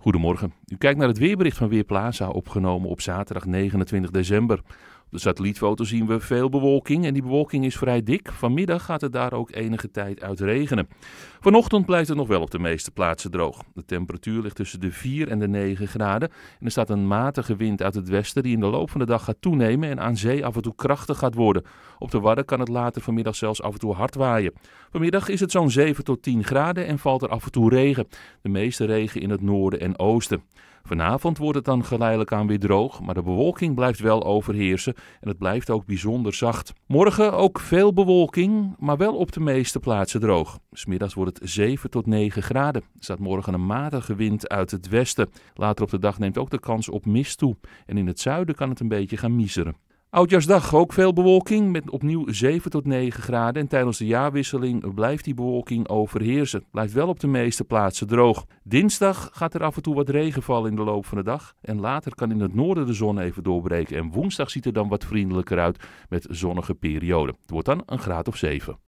Goedemorgen. U kijkt naar het weerbericht van Weerplaza, opgenomen op zaterdag 29 december de satellietfoto zien we veel bewolking en die bewolking is vrij dik. Vanmiddag gaat het daar ook enige tijd uit regenen. Vanochtend blijft het nog wel op de meeste plaatsen droog. De temperatuur ligt tussen de 4 en de 9 graden. En er staat een matige wind uit het westen die in de loop van de dag gaat toenemen en aan zee af en toe krachtig gaat worden. Op de Wadden kan het later vanmiddag zelfs af en toe hard waaien. Vanmiddag is het zo'n 7 tot 10 graden en valt er af en toe regen. De meeste regen in het noorden en oosten. Vanavond wordt het dan geleidelijk aan weer droog, maar de bewolking blijft wel overheersen en het blijft ook bijzonder zacht. Morgen ook veel bewolking, maar wel op de meeste plaatsen droog. Smiddags wordt het 7 tot 9 graden. Er staat morgen een matige wind uit het westen. Later op de dag neemt ook de kans op mist toe en in het zuiden kan het een beetje gaan miseren. Oudjaarsdag ook veel bewolking met opnieuw 7 tot 9 graden. En tijdens de jaarwisseling blijft die bewolking overheersen. Blijft wel op de meeste plaatsen droog. Dinsdag gaat er af en toe wat regen vallen in de loop van de dag. En later kan in het noorden de zon even doorbreken. En woensdag ziet er dan wat vriendelijker uit met zonnige perioden. Het wordt dan een graad of 7.